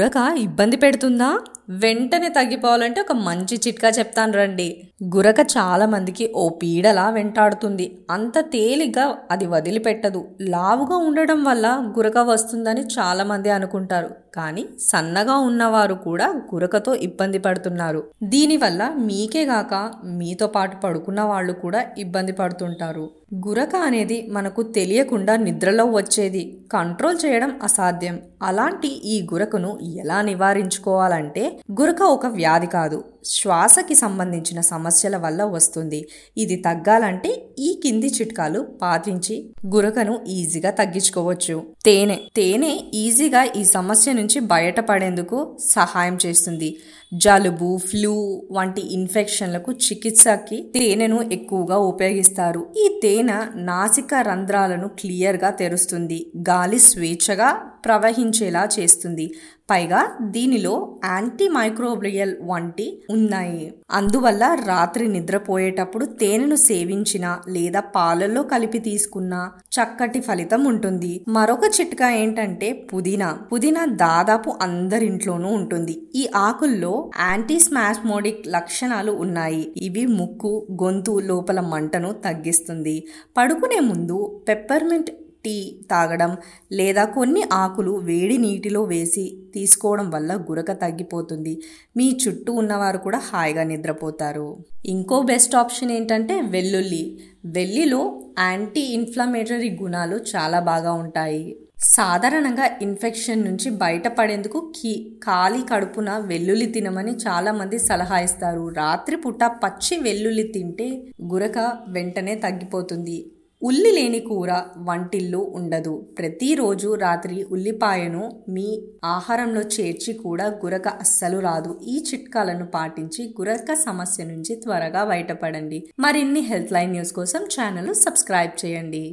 గురక ఇబ్బంది పెడుతుందా వెంటనే తగ్గిపోవాలంటే ఒక మంచి చిట్కా చెప్తాను రండి గురక చాలామందికి ఓ పీడలా వెంటాడుతుంది అంత తేలిగ్గా అది వదిలిపెట్టదు లావుగా ఉండడం వల్ల గురక వస్తుందని చాలామంది అనుకుంటారు కానీ సన్నగా ఉన్నవారు కూడా గురకతో ఇబ్బంది పడుతున్నారు దీనివల్ల మీకే గాక మీతో పాటు పడుకున్న వాళ్ళు కూడా ఇబ్బంది పడుతుంటారు గురక అనేది మనకు తెలియకుండా నిద్రలో వచ్చేది కంట్రోల్ చేయడం అసాధ్యం అలాంటి ఈ గురకను ఎలా నివారించుకోవాలంటే గురక ఒక వ్యాధి కాదు శ్వాసకి సంబంధించిన సమస్యల వల్ల వస్తుంది ఇది తగ్గాలంటే ఈ కింది చిట్కాలు పాటించి గురకను ఈజీగా తగ్గించుకోవచ్చు తేనె తేనె ఈజీగా ఈ సమస్య నుంచి బయటపడేందుకు సహాయం చేస్తుంది జలుబు ఫ్లూ వంటి ఇన్ఫెక్షన్లకు చికిత్సకి తేనెను ఎక్కువగా ఉపయోగిస్తారు ఈ తేనె నాసిక రంధ్రాలను క్లియర్గా తెరుస్తుంది గాలి స్వేచ్ఛగా ప్రవహించేలా చేస్తుంది పైగా దీనిలో యాంటీ మైక్రోబ్రియల్ వంటి ఉన్నాయి అందువల్ల రాత్రి నిద్రపోయేటప్పుడు తేనెను సేవించినా లేదా పాలల్లో కలిపి తీసుకున్నా చక్కటి ఫలితం ఉంటుంది మరొక చిట్కా ఏంటంటే పుదీనా పుదీనా దాదాపు అందరింట్లోనూ ఉంటుంది ఈ ఆకుల్లో యాంటీ స్మాస్మోడిక్ లక్షణాలు ఉన్నాయి ఇవి ముక్కు గొంతు లోపల మంటను తగ్గిస్తుంది పడుకునే ముందు పెప్పర్మెంట్ టీ తాగడం లేదా కొన్ని ఆకులు వేడి నీటిలో వేసి తీసుకోవడం వల్ల గురక తగ్గిపోతుంది మీ చుట్టూ ఉన్నవారు కూడా హాయిగా నిద్రపోతారు ఇంకో బెస్ట్ ఆప్షన్ ఏంటంటే వెల్లుల్లి వెల్లిలో యాంటీ ఇన్ఫ్లమేటరీ గుణాలు చాలా బాగా ఉంటాయి సాధారణంగా ఇన్ఫెక్షన్ నుంచి బయటపడేందుకు కీ ఖాళీ కడుపున వెల్లుల్లి తినమని చాలామంది సలహా ఇస్తారు రాత్రిపూట పచ్చి వెల్లుల్లి తింటే గురక వెంటనే తగ్గిపోతుంది ఉల్లి లేని కూర వంటిల్లో ఉండదు ప్రతిరోజు రాత్రి ఉల్లిపాయను మీ ఆహారంలో చేర్చి కూడా గురక అస్సలు రాదు ఈ చిట్కాలను పాటించి గురక సమస్య నుంచి త్వరగా బయటపడండి మరిన్ని హెల్త్ లైన్ న్యూస్ కోసం ఛానల్ సబ్స్క్రైబ్ చేయండి